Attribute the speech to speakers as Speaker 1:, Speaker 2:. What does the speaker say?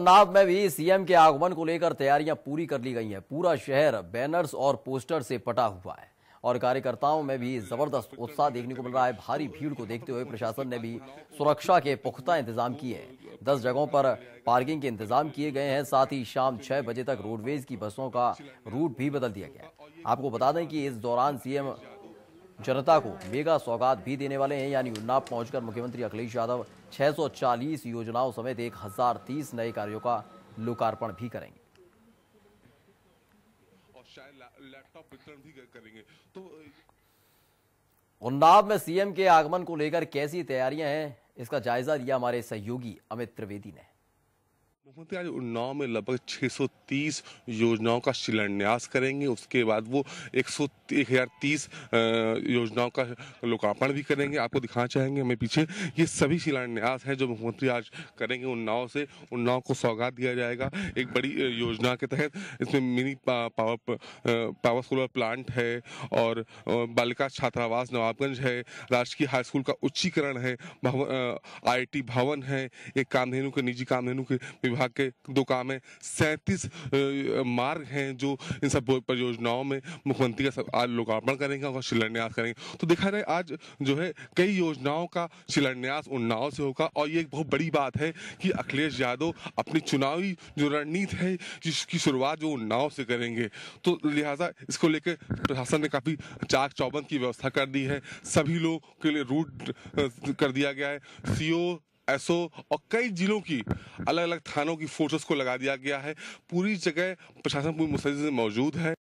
Speaker 1: सोमनाथ में भी सीएम के आगमन को लेकर तैयारियां पूरी कर ली गई हैं पूरा शहर बैनर्स और पोस्टर से पटा हुआ है और कार्यकर्ताओं में भी जबरदस्त उत्साह देखने को मिल रहा है भारी भीड़ को देखते हुए प्रशासन ने भी सुरक्षा के पुख्ता इंतजाम किए हैं दस जगहों पर पार्किंग के इंतजाम किए गए हैं साथ ही शाम छह बजे तक रोडवेज की बसों का रूट भी बदल दिया गया आपको बता दें कि इस दौरान सीएम जनता को मेगा सौगात भी देने वाले हैं यानी उन्नाव पहुंचकर मुख्यमंत्री अखिलेश यादव 640 योजनाओं समेत 1030 नए कार्यों का लोकार्पण भी करेंगे तो, उन्नाव में सीएम के आगमन को लेकर कैसी तैयारियां हैं इसका जायजा लिया हमारे सहयोगी अमित त्रिवेदी ने
Speaker 2: मुख्यमंत्री आज उन्नाव में लगभग 630 योजनाओं का शिलान्यास करेंगे उसके बाद वो एक सौ एक हजार तीस योजनाओं का लोकार्पण भी करेंगे आपको दिखाना चाहेंगे हमें पीछे ये सभी शिलान्यास हैं जो मुख्यमंत्री आज करेंगे उन्नाव से उन्नाव को सौगात दिया जाएगा एक बड़ी योजना के तहत इसमें mini power power solar plant है और बालिका छात्रावास नवाबगंज है राजकीय हाई स्कूल का उच्चीकरण है आई भवन है एक कामधेनु के निजी कामधेनु के विभाग के काम है सैंतीस मार्ग हैं जो इन सब परियोजनाओं में मुख्यमंत्री का आज लोकार्पण करेंगे और शिलान्यास करेंगे तो देखा जाए आज जो है कई योजनाओं का शिलान्यास उन्नाव से होगा और ये एक बहुत बड़ी बात है कि अखिलेश यादव अपनी चुनावी जो रणनीति है जिसकी शुरुआत जो उन्नाव से करेंगे तो लिहाजा इसको लेकर प्रशासन ने काफ़ी चाक चौबंद की व्यवस्था कर दी है सभी लोग के लिए रूट कर दिया गया है सीओ एसओ और कई जिलों की अलग अलग थानों की फोर्सेस को लगा दिया गया है पूरी जगह प्रशासन पूरी मुस्तैदी से मौजूद है